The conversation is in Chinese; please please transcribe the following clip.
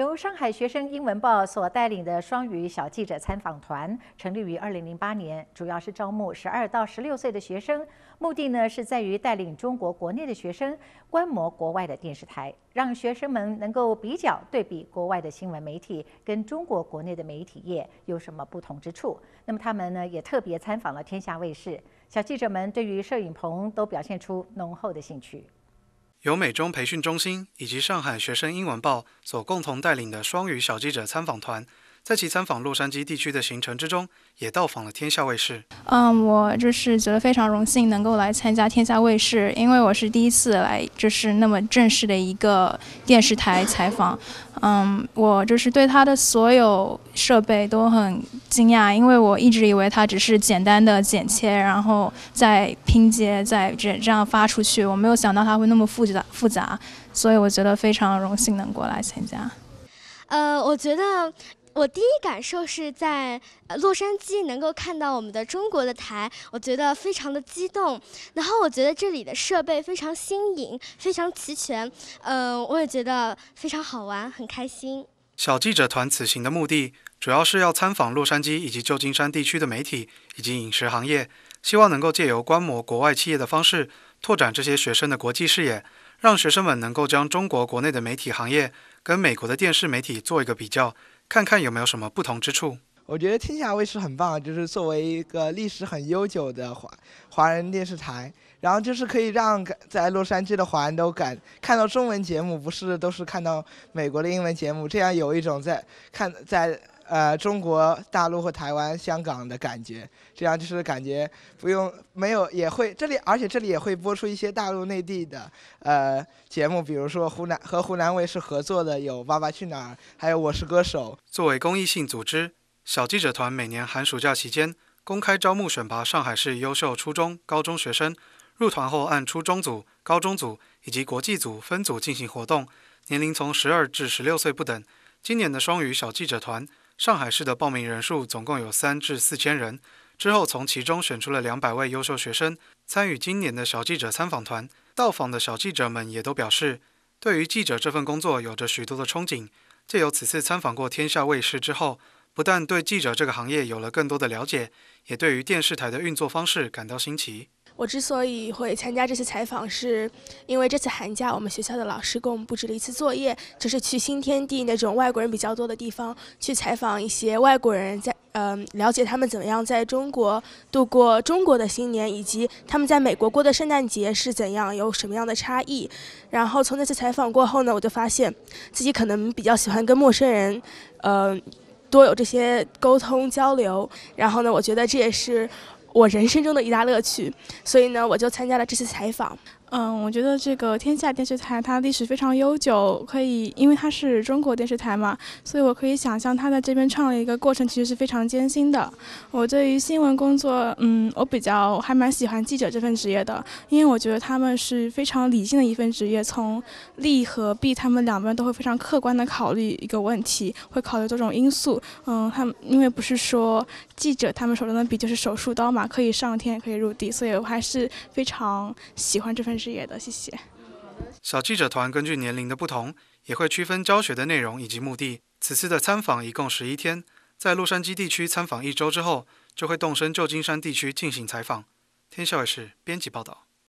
由上海学生英文报所带领的双语小记者参访团成立于二零零八年，主要是招募十二到十六岁的学生，目的呢是在于带领中国国内的学生观摩国外的电视台，让学生们能够比较对比国外的新闻媒体跟中国国内的媒体业有什么不同之处。那么他们呢也特别参访了天下卫视，小记者们对于摄影棚都表现出浓厚的兴趣。由美中培训中心以及上海学生英文报所共同带领的双语小记者参访团。在其参访洛杉矶地区的行程之中，也到访了天下卫视。嗯，我就是觉得非常荣幸能够来参加天下卫视，因为我是第一次来，就是那么正式的一个电视台采访。嗯，我就是对他的所有设备都很惊讶，因为我一直以为他只是简单的剪切，然后再拼接，再这这样发出去。我没有想到他会那么复杂复杂，所以我觉得非常荣幸能过来参加。呃，我觉得。我第一感受是在洛杉矶能够看到我们的中国的台，我觉得非常的激动。然后我觉得这里的设备非常新颖，非常齐全。嗯，我也觉得非常好玩，很开心。小记者团此行的目的主要是要参访洛杉矶以及旧金山地区的媒体以及饮食行业，希望能够借由观摩国外企业的方式，拓展这些学生的国际视野，让学生们能够将中国国内的媒体行业跟美国的电视媒体做一个比较。看看有没有什么不同之处。我觉得天下卫视很棒，就是作为一个历史很悠久的华华人电视台，然后就是可以让在洛杉矶的华人都感看到中文节目，不是都是看到美国的英文节目，这样有一种在看在。呃，中国大陆和台湾、香港的感觉，这样就是感觉不用没有也会这里，而且这里也会播出一些大陆内地的呃节目，比如说湖南和湖南卫视合作的有《爸爸去哪儿》，还有《我是歌手》。作为公益性组织，小记者团每年寒暑假期间公开招募选拔上海市优秀初中、高中学生，入团后按初中组、高中组以及国际组分组进行活动，年龄从十二至十六岁不等。今年的双语小记者团。上海市的报名人数总共有三至四千人，之后从其中选出了两百位优秀学生参与今年的小记者参访团。到访的小记者们也都表示，对于记者这份工作有着许多的憧憬。借由此次参访过天下卫视之后，不但对记者这个行业有了更多的了解，也对于电视台的运作方式感到新奇。我之所以会参加这次采访，是因为这次寒假我们学校的老师给我们布置了一次作业，就是去新天地那种外国人比较多的地方去采访一些外国人，在嗯了解他们怎么样在中国度过中国的新年，以及他们在美国过的圣诞节是怎样，有什么样的差异。然后从那次采访过后呢，我就发现自己可能比较喜欢跟陌生人，嗯，多有这些沟通交流。然后呢，我觉得这也是。我人生中的一大乐趣，所以呢，我就参加了这次采访。嗯，我觉得这个天下电视台它历史非常悠久，可以，因为它是中国电视台嘛，所以我可以想象它在这边创了一个过程，其实是非常艰辛的。我对于新闻工作，嗯，我比较还蛮喜欢记者这份职业的，因为我觉得他们是非常理性的一份职业，从利和弊，他们两边都会非常客观的考虑一个问题，会考虑多种因素。嗯，他们因为不是说记者他们手中的笔就是手术刀嘛，可以上天也可以入地，所以我还是非常喜欢这份。事业的，谢谢。小记者团根据年龄的不同，也会区分教学的内容以及目的。此次的参访一共十一天，在洛杉矶地区参访一周之后，就会动身旧金山地区进行采访。天下卫视编辑报道。